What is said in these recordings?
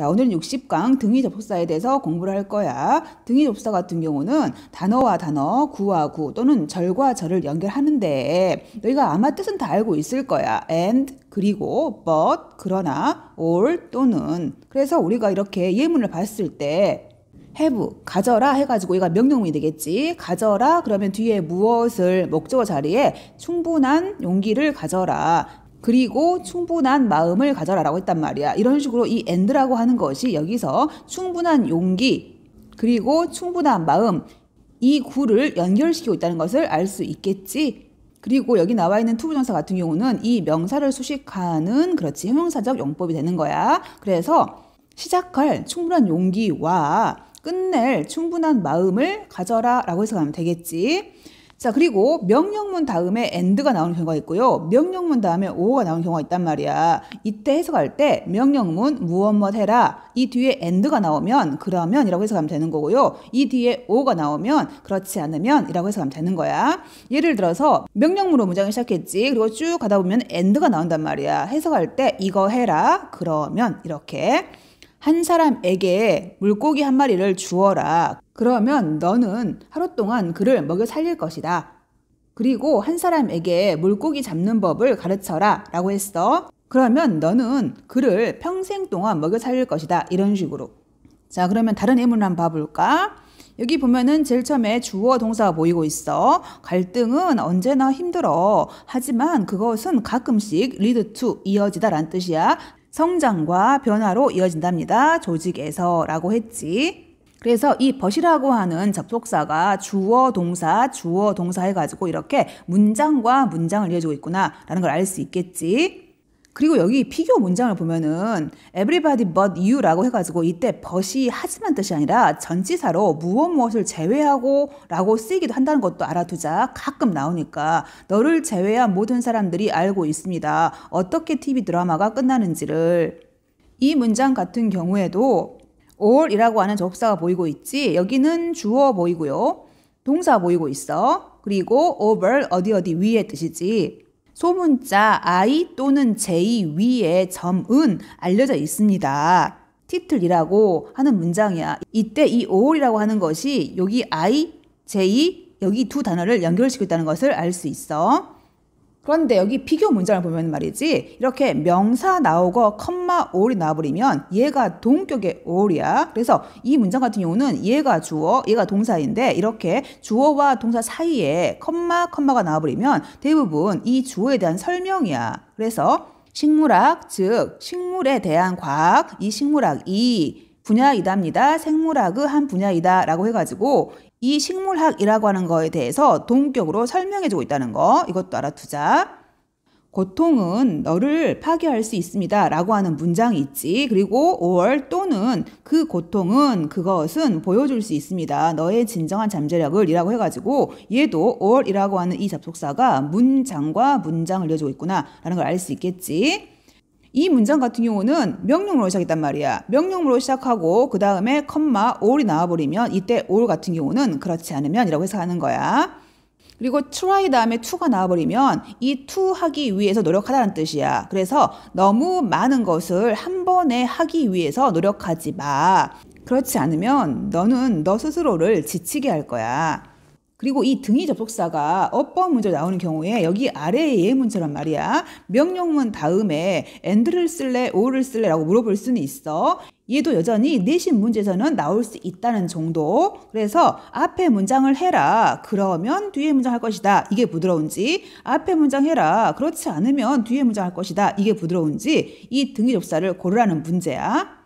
자, 오늘은 60강 등위 접속사에 대해서 공부를 할 거야. 등위 접속사 같은 경우는 단어와 단어, 구와 구 또는 절과 절을 연결하는데 너희가 아마 뜻은 다 알고 있을 거야. and, 그리고, but, 그러나, or, 또는. 그래서 우리가 이렇게 예문을 봤을 때 have, 가져라 해가지고 얘가 명령문이 되겠지. 가져라 그러면 뒤에 무엇을 목적어 자리에 충분한 용기를 가져라. 그리고 충분한 마음을 가져라라고 했단 말이야. 이런 식으로 이 and라고 하는 것이 여기서 충분한 용기 그리고 충분한 마음 이 구를 연결시키고 있다는 것을 알 수 있겠지. 그리고 여기 나와 있는 투부정사 같은 경우는 이 명사를 수식하는 그렇지 형용사적 용법이 되는 거야. 그래서 시작할 충분한 용기와 끝낼 충분한 마음을 가져라 라고 해석하면 되겠지. 자, 그리고 명령문 다음에 and가 나오는 경우가 있고요. 명령문 다음에 오가 나오는 경우가 있단 말이야. 이때 해석할 때 명령문 무엇 뭐 해라. 이 뒤에 and가 나오면 그러면 이라고 해석하면 되는 거고요. 이 뒤에 오가 나오면 그렇지 않으면 이라고 해석하면 되는 거야. 예를 들어서 명령문으로 문장을 시작했지. 그리고 쭉 가다 보면 and가 나온단 말이야. 해석할 때 이거 해라. 그러면 이렇게. 한 사람에게 물고기 한 마리를 주어라. 그러면 너는 하루 동안 그를 먹여 살릴 것이다. 그리고 한 사람에게 물고기 잡는 법을 가르쳐라. 라고 했어. 그러면 너는 그를 평생 동안 먹여 살릴 것이다. 이런 식으로. 자, 그러면 다른 예문을 한번 봐볼까? 여기 보면은 제일 처음에 주어 동사가 보이고 있어. 갈등은 언제나 힘들어. 하지만 그것은 가끔씩 lead to 이어지다란 뜻이야. 성장과 변화로 이어진답니다. 조직에서라고 했지. 그래서 이 벗이라고 하는 접속사가 주어 동사 주어 동사 해가지고 이렇게 문장과 문장을 이어지고 있구나라는 걸 알 수 있겠지. 그리고 여기 비교 문장을 보면은 everybody but you라고 해가지고 이때 but이 하지만 뜻이 아니라 전치사로 무엇 무엇을 제외하고 라고 쓰이기도 한다는 것도 알아두자 가끔 나오니까 너를 제외한 모든 사람들이 알고 있습니다. 어떻게 TV 드라마가 끝나는지를 이 문장 같은 경우에도 all이라고 하는 접사가 보이고 있지 여기는 주어 보이고요. 동사 보이고 있어. 그리고 over 어디 어디 위에 뜻이지. 소문자 I 또는 J 위에 점은 알려져 있습니다. 티틀이라고 하는 문장이야. 이때 이 오월이라고 하는 것이 여기 I, J, 여기 두 단어를 연결시켰다는 것을 알 수 있어. 그런데 여기 비교 문장을 보면 말이지 이렇게 명사 나오고 컴마 오리 나와버리면 얘가 동격의 오리야. 그래서 이 문장 같은 경우는 얘가 주어, 얘가 동사인데 이렇게 주어와 동사 사이에 컴마 컴마가 나와버리면 대부분 이 주어에 대한 설명이야. 그래서 식물학 즉 식물에 대한 과학 이 식물학 이 분야이답니다. 생물학의 한 분야이다 라고 해가지고 이 식물학이라고 하는 거에 대해서 동격으로 설명해주고 있다는 거 이것도 알아두자. 고통은 너를 파괴할 수 있습니다. 라고 하는 문장이 있지. 그리고 5월 또는 그 고통은 그것은 보여줄 수 있습니다. 너의 진정한 잠재력을 이라고 해가지고 얘도 5월이라고 하는 이 접속사가 문장과 문장을 이어주고 있구나 라는 걸 알 수 있겠지. 이 문장 같은 경우는 명령으로 시작했단 말이야. 명령으로 시작하고 그 다음에 컴마 all이 나와버리면 이때 all 같은 경우는 그렇지 않으면 이라고 해석하는 거야. 그리고 try 다음에 to가 나와버리면 이 to 하기 위해서 노력하다는 뜻이야. 그래서 너무 많은 것을 한 번에 하기 위해서 노력하지 마. 그렇지 않으면 너는 너 스스로를 지치게 할 거야. 그리고 이 등이 접속사가 어법 문제로 나오는 경우에 여기 아래의 예문처럼 말이야. 명령문 다음에 a 드를 쓸래, 오를 쓸래라고 물어볼 수는 있어. 얘도 여전히 내신 문제에서는 나올 수 있다는 정도. 그래서 앞에 문장을 해라. 그러면 뒤에 문장 할 것이다. 이게 부드러운지. 앞에 문장 해라. 그렇지 않으면 뒤에 문장 할 것이다. 이게 부드러운지. 이 등이 접사를 고르라는 문제야.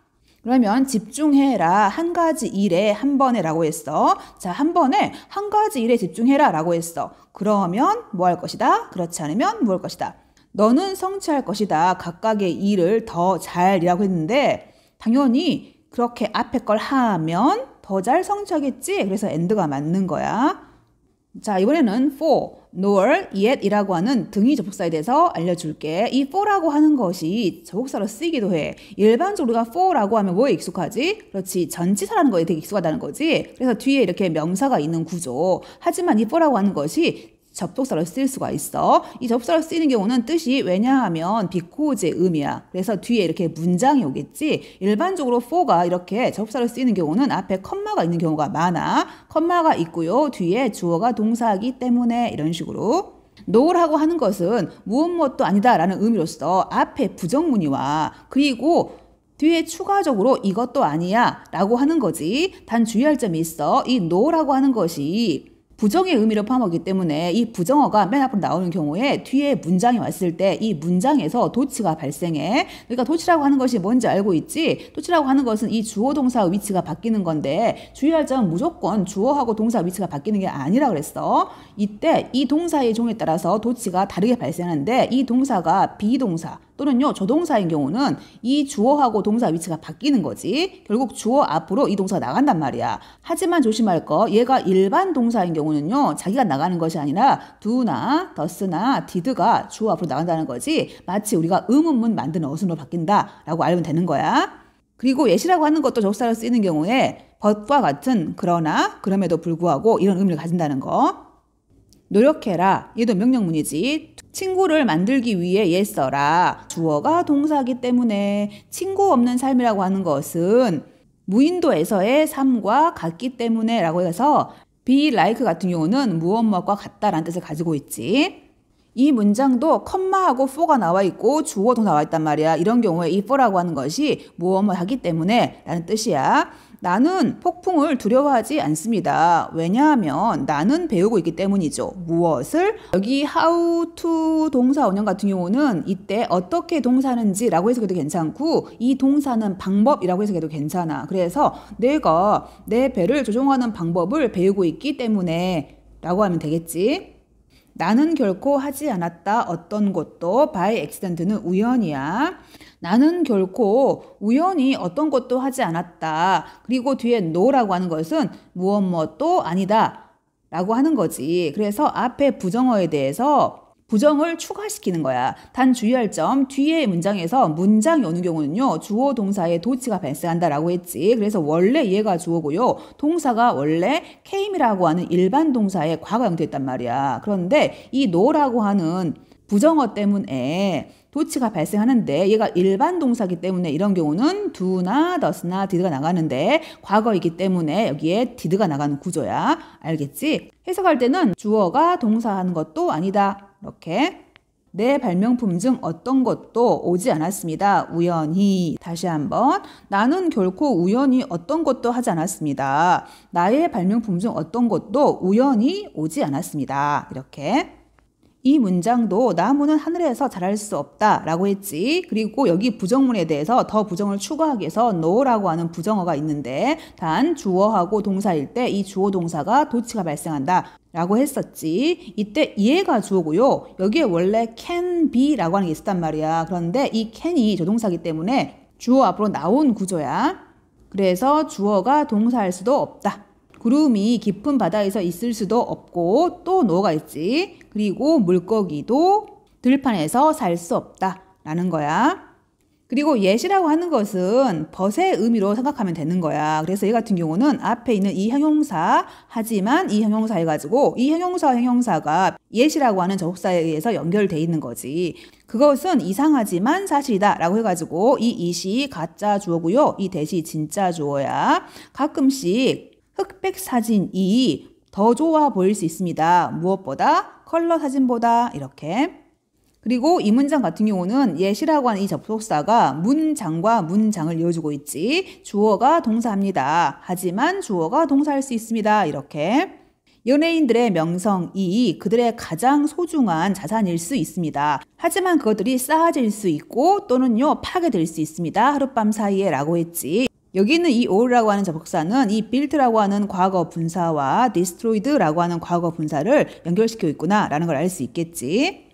그러면 집중해라. 한 가지 일에 한 번에 라고 했어. 자, 한 번에 한 가지 일에 집중해라 라고 했어. 그러면 뭐 할 것이다? 그렇지 않으면 뭘 뭐 것이다? 너는 성취할 것이다. 각각의 일을 더 잘이라고 했는데 당연히 그렇게 앞에 걸 하면 더 잘 성취하겠지. 그래서 엔드가 맞는 거야. 자, 이번에는 for, nor, yet 이라고 하는 등위 접속사에 대해서 알려줄게. 이 for라고 하는 것이 접속사로 쓰이기도 해. 일반적으로 우리가 for라고 하면 뭐에 익숙하지? 그렇지. 전치사라는 거에 되게 익숙하다는 거지. 그래서 뒤에 이렇게 명사가 있는 구조. 하지만 이 for라고 하는 것이 접속사를쓸 수가 있어. 이접속사를 쓰이는 경우는 뜻이 왜냐하면 비코즈의 의미야. 그래서 뒤에 이렇게 문장이 오겠지. 일반적으로 for가 이렇게 접속사를 쓰이는 경우는 앞에 컴마가 있는 경우가 많아. 컴마가 있고요. 뒤에 주어가 동사하기 때문에 이런 식으로 노라고 하는 것은 무엇 무엇도 아니다라는 의미로서 앞에 부정문이와 그리고 뒤에 추가적으로 이것도 아니야 라고 하는 거지. 단 주의할 점이 있어. 이 no라고 하는 것이 부정의 의미로파먹기 때문에 이 부정어가 맨 앞으로 나오는 경우에 뒤에 문장이 왔을 때 이 문장에서 도치가 발생해. 그러니까 도치라고 하는 것이 뭔지 알고 있지? 도치라고 하는 것은 이 주어 동사 위치가 바뀌는 건데 주의할 점은 무조건 주어하고 동사 위치가 바뀌는 게 아니라 그랬어. 이때 이 동사의 종에 따라서 도치가 다르게 발생하는데 이 동사가 비동사 또는요 저동사인 경우는 이 주어하고 동사 위치가 바뀌는 거지 결국 주어 앞으로 이 동사 나간단 말이야 하지만 조심할 거 얘가 일반 동사인 경우는요 자기가 나가는 것이 아니라 do나 does나 did가 주어 앞으로 나간다는 거지 마치 우리가 의문문 만드는 어순으로 바뀐다 라고 알면 되는 거야 그리고 예시라고 하는 것도 적사를 쓰이는 경우에 벗과 같은 그러나 그럼에도 불구하고 이런 의미를 가진다는 거 노력해라 얘도 명령문이지 친구를 만들기 위해 애써라. 주어가 동사기 때문에 친구 없는 삶이라고 하는 것은 무인도에서의 삶과 같기 때문에 라고 해서 be like 같은 경우는 무엇 무엇과 같다라는 뜻을 가지고 있지. 이 문장도 컴마하고 for가 나와 있고 주어도 나와 있단 말이야. 이런 경우에 이 for라고 하는 것이 무엇을 하기 때문에 라는 뜻이야. 나는 폭풍을 두려워하지 않습니다. 왜냐하면 나는 배우고 있기 때문이죠. 무엇을? 여기 how to 동사 원형 같은 경우는 이때 어떻게 동사는지 하 라고 해석해도 괜찮고 이 동사는 방법이라고 해석해도 괜찮아. 그래서 내가 내 배를 조종하는 방법을 배우고 있기 때문에 라고 하면 되겠지. 나는 결코 하지 않았다. 어떤 것도 by accident는 우연이야. 나는 결코 우연히 어떤 것도 하지 않았다. 그리고 뒤에 no라고 하는 것은 무엇 뭐또 아니다. 라고 하는 거지. 그래서 앞에 부정어에 대해서 부정을 추가시키는 거야. 단 주의할 점, 뒤에 문장에서 문장이 오는 경우는요, 주어 동사의 도치가 발생한다라고 했지. 그래서 원래 얘가 주어고요, 동사가 원래 came이라고 하는 일반 동사의 과거형태였단 말이야. 그런데 이 no라고 하는 부정어 때문에 도치가 발생하는데 얘가 일반 동사기 때문에 이런 경우는 do나 does나 did가 나가는데 과거이기 때문에 여기에 did가 나가는 구조야. 알겠지? 해석할 때는 주어가 동사하는 것도 아니다. 이렇게 내 발명품 중 어떤 것도 오지 않았습니다. 우연히. 다시 한번. 나는 결코 우연히 어떤 것도 하지 않았습니다. 나의 발명품 중 어떤 것도 우연히 오지 않았습니다. 이렇게. 이 문장도 나무는 하늘에서 자랄 수 없다라고 했지. 그리고 여기 부정문에 대해서 더 부정을 추가하기 위해서 no라고 하는 부정어가 있는데 단 주어하고 동사일 때 이 주어 동사가 도치가 발생한다. 라고 했었지. 이때 이해가 주어고요. 여기에 원래 can be라고 하는 게 있었단 말이야. 그런데 이 can이 조동사기 때문에 주어 앞으로 나온 구조야. 그래서 주어가 동사일 수도 없다. 구름이 깊은 바다에서 있을 수도 없고 또 노가 있지. 그리고 물고기도 들판에서 살 수 없다. 라는 거야. 그리고 예시라고 하는 것은 벗의 의미로 생각하면 되는 거야. 그래서 이 같은 경우는 앞에 있는 이 형용사 하지만 이 형용사 해가지고 이 형용사 형용사가 예시라고 하는 접속사에 의해서 연결돼 있는 거지. 그것은 이상하지만 사실이다 라고 해가지고 이 이시 가짜 주어고요. 이 대시 진짜 주어야. 가끔씩 흑백 사진이 더 좋아 보일 수 있습니다. 무엇보다 컬러 사진보다 이렇게. 그리고 이 문장 같은 경우는 예시라고 하는 이 접속사가 문장과 문장을 이어주고 있지 주어가 동사합니다. 하지만 주어가 동사할 수 있습니다. 이렇게. 연예인들의 명성이 그들의 가장 소중한 자산일 수 있습니다. 하지만 그것들이 쌓아질 수 있고 또는요 파괴될 수 있습니다. 하룻밤 사이에 라고 했지. 여기 있는 이 all라고 하는 접속사는 이 built라고 하는 과거 분사와 destroyed라고 하는 과거 분사를 연결시켜 있구나라는 걸 알 수 있겠지.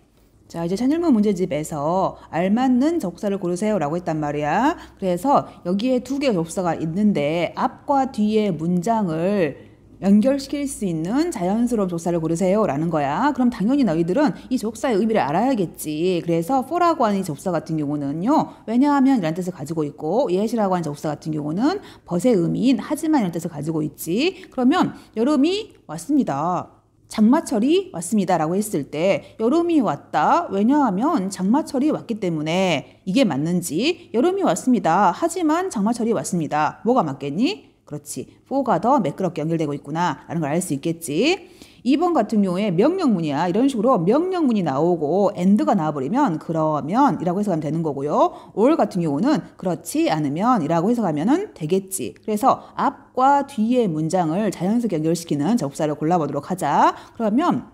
자, 이제 찬일문 문제집에서 알맞는 접사를 고르세요 라고 했단 말이야. 그래서 여기에 두 개의 접사가 있는데 앞과 뒤의 문장을 연결시킬 수 있는 자연스러운 족사를 고르세요 라는 거야. 그럼 당연히 너희들은 이접사의 의미를 알아야겠지. 그래서 for라고 하는 이접사 같은 경우는요. 왜냐하면 이런 뜻을 가지고 있고 예시라고 하는 접사 같은 경우는 벗의 의미인 하지만 이런 뜻을 가지고 있지. 그러면 여름이 왔습니다. 장마철이 왔습니다 라고 했을 때 여름이 왔다 왜냐하면 장마철이 왔기 때문에 이게 맞는지 여름이 왔습니다 하지만 장마철이 왔습니다 뭐가 맞겠니? 그렇지. 4가 더 매끄럽게 연결되고 있구나 라는 걸 알 수 있겠지. 2번 같은 경우에 명령문이야. 이런 식으로 명령문이 나오고 and가 나와버리면 그러면 이라고 해석하면 되는 거고요. or 같은 경우는 그렇지 않으면 이라고 해석하면 되겠지. 그래서 앞과 뒤의 문장을 자연스럽게 연결시키는 접사를 골라보도록 하자. 그러면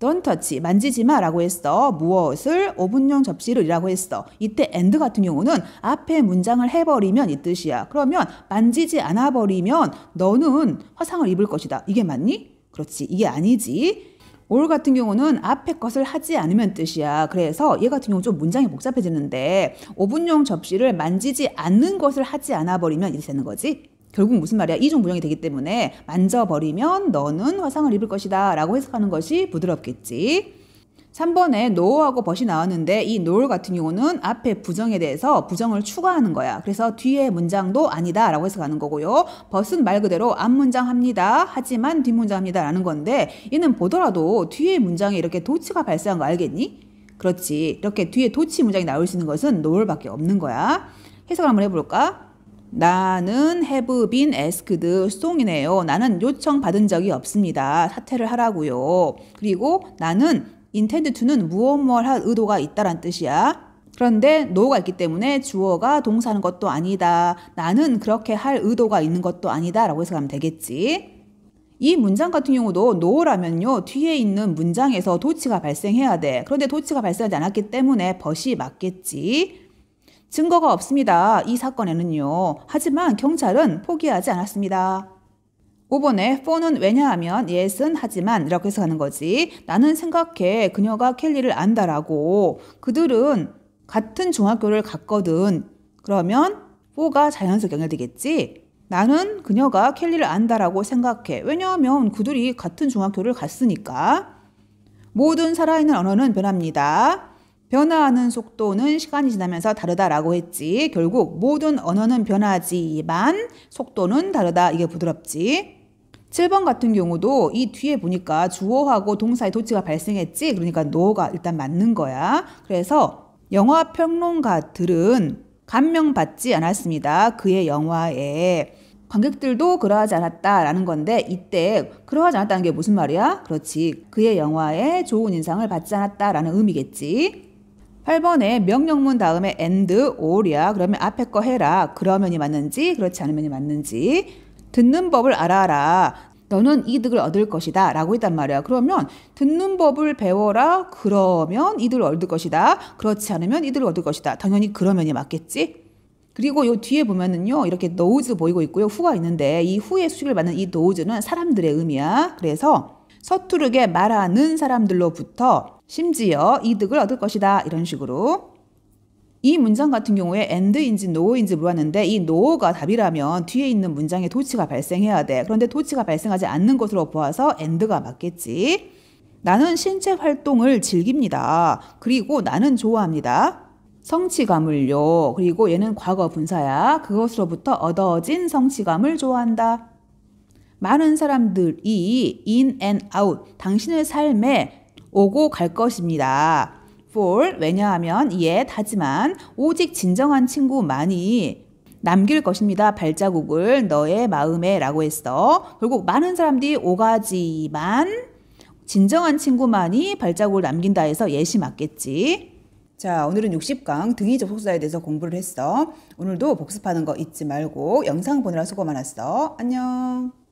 Don't touch, 만지지 마라고 했어. 무엇을? 오분용 접시를이라고 했어. 이때 and 같은 경우는 앞에 문장을 해버리면 이 뜻이야. 그러면 만지지 않아 버리면 너는 화상을 입을 것이다. 이게 맞니? 그렇지. 이게 아니지. 올 같은 경우는 앞에 것을 하지 않으면 뜻이야. 그래서 얘 같은 경우 좀 문장이 복잡해지는데 오분용 접시를 만지지 않는 것을 하지 않아 버리면 이렇게 되는 거지. 결국 무슨 말이야? 이중 부정이 되기 때문에 만져버리면 너는 화상을 입을 것이다 라고 해석하는 것이 부드럽겠지. 3번에 노하고벗이 나왔는데 이 노을 같은 경우는 앞에 부정에 대해서 부정을 추가하는 거야. 그래서 뒤에 문장도 아니다 라고 해석하는 거고요. 벗은말 그대로 앞 문장 합니다. 하지만 뒷 문장 합니다 라는 건데 이는 보더라도 뒤에 문장에 이렇게 도치가 발생한 거 알겠니? 그렇지. 이렇게 뒤에 도치 문장이 나올 수 있는 것은 노을 밖에 없는 거야. 해석을 한번 해볼까? 나는 have been asked song이네요. 나는 요청받은 적이 없습니다. 사퇴를 하라고요. 그리고 나는 intend to는 무엇 무엇 할 의도가 있다란 뜻이야. 그런데 no가 있기 때문에 주어가 동사는 것도 아니다. 나는 그렇게 할 의도가 있는 것도 아니다. 라고 해석하면 되겠지. 이 문장 같은 경우도 no라면요. 뒤에 있는 문장에서 도치가 발생해야 돼. 그런데 도치가 발생하지 않았기 때문에 벗이 맞겠지. 증거가 없습니다. 이 사건에는요. 하지만 경찰은 포기하지 않았습니다. 5번에 4는 왜냐하면 예은 하지만 이렇게해서가는 거지. 나는 생각해 그녀가 켈리를 안다라고. 그들은 같은 중학교를 갔거든. 그러면 4가 자연스럽 게 연결되겠지. 나는 그녀가 켈리를 안다라고 생각해. 왜냐하면 그들이 같은 중학교를 갔으니까. 모든 살아있는 언어는 변합니다. 변화하는 속도는 시간이 지나면서 다르다라고 했지. 결국 모든 언어는 변하지만 속도는 다르다. 이게 부드럽지. 7번 같은 경우도 이 뒤에 보니까 주어하고 동사의 도치가 발생했지. 그러니까 노어가 일단 맞는 거야. 그래서 영화 평론가들은 감명받지 않았습니다. 그의 영화에. 관객들도 그러하지 않았다라는 건데 이때 그러하지 않았다는 게 무슨 말이야? 그렇지. 그의 영화에 좋은 인상을 받지 않았다라는 의미겠지. 8번에 명령문 다음에 and, or야 그러면 앞에 거 해라. 그러면이 맞는지 그렇지 않으면이 맞는지 듣는 법을 알아라. 너는 이득을 얻을 것이다 라고 했단 말이야. 그러면 듣는 법을 배워라. 그러면 이득을 얻을 것이다. 그렇지 않으면 이득을 얻을 것이다. 당연히 그러면이 맞겠지? 그리고 요 뒤에 보면은요 이렇게 노즈 보이고 있고요 후가 있는데 이 후의 수식을 받는 이 노즈는 사람들의 의미야 그래서 서투르게 말하는 사람들로부터 심지어 이득을 얻을 것이다. 이런 식으로. 이 문장 같은 경우에 and인지 no인지 물었는데 이 no가 답이라면 뒤에 있는 문장에 도치가 발생해야 돼. 그런데 도치가 발생하지 않는 것으로 보아서 and가 맞겠지. 나는 신체 활동을 즐깁니다. 그리고 나는 좋아합니다. 성취감을요. 그리고 얘는 과거 분사야. 그것으로부터 얻어진 성취감을 좋아한다. 많은 사람들이 in and out, 당신의 삶에 오고 갈 것입니다. for 왜냐하면 이에 다지만 오직 진정한 친구만이 남길 것입니다. 발자국을 너의 마음에 라고 했어. 결국 많은 사람들이 오가지만 진정한 친구만이 발자국을 남긴다 해서 예시 맞겠지. 자, 오늘은 60강 등이 접속사에 대해서 공부를 했어. 오늘도 복습하는 거 잊지 말고 영상 보느라 수고 많았어. 안녕.